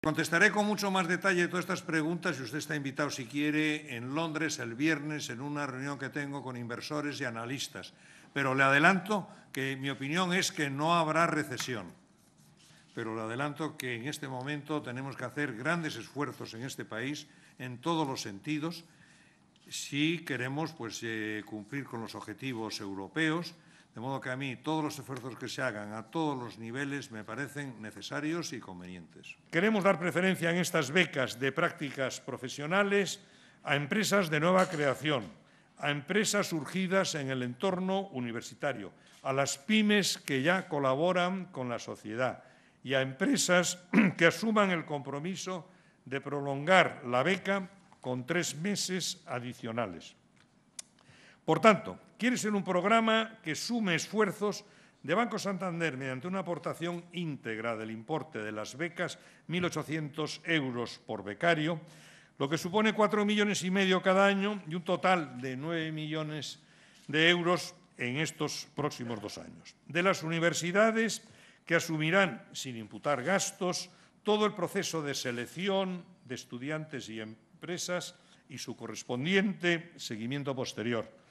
Contestaré con mucho más detalle todas estas preguntas y usted está invitado, si quiere, en Londres el viernes en una reunión que tengo con inversores y analistas. Pero le adelanto que mi opinión es que no habrá recesión. Pero le adelanto que en este momento tenemos que hacer grandes esfuerzos en este país en todos los sentidos si queremos pues, eh, cumplir con los objetivos europeos, de modo que a mí todos los esfuerzos que se hagan a todos los niveles me parecen necesarios y convenientes. Queremos dar preferencia en estas becas de prácticas profesionales a empresas de nueva creación, a empresas surgidas en el entorno universitario, a las pymes que ya colaboran con la sociedad y a empresas que asuman el compromiso de prolongar la beca con tres meses adicionales. Por tanto, quiere ser un programa que sume esfuerzos de Banco Santander mediante una aportación íntegra del importe de las becas, 1.800 euros por becario, lo que supone 4 millones y medio cada año y un total de 9 millones de euros en estos próximos dos años. De las universidades que asumirán, sin imputar gastos, todo el proceso de selección de estudiantes y empresas y su correspondiente seguimiento posterior